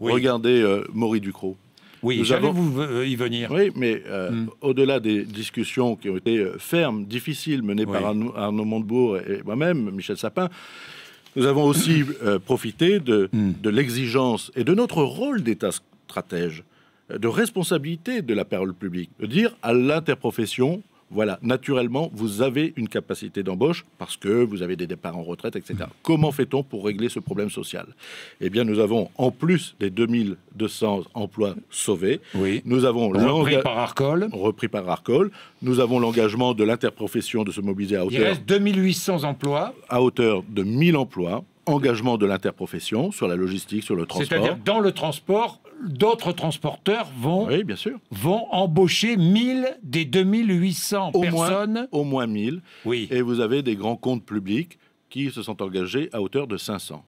Regardez euh, Maurice Maury Ducrot. Oui, j'allais vous euh, y venir. Oui, mais euh, hmm. au-delà des discussions qui ont été fermes, difficiles, menées par Arnaud, Montebourg et moi-même, Michel Sapin, nous avons aussi profité de, hmm. de l'exigence et de notre rôle d'État stratège, de responsabilité de la parole publique, de dire à l'interprofession, voilà, naturellement, vous avez une capacité d'embauche parce que vous avez des départs en retraite, etc. Comment fait-on pour régler ce problème social Eh bien, nous avons, en plus des 2200 emplois sauvés, oui. nous avons repris par Arcole. Repris par Arcol. Nous avons l'engagement de l'interprofession de se mobiliser à hauteur. Il 2800 emplois. À hauteur de 1000 emplois engagement de l'interprofession sur la logistique, sur le transport. C'est-à-dire dans le transport, d'autres transporteurs vont, oui, bien sûr. vont embaucher 1000 des 2800 au personnes. au moins 1000. Oui. Et vous avez des grands comptes publics qui se sont engagés à hauteur de 500.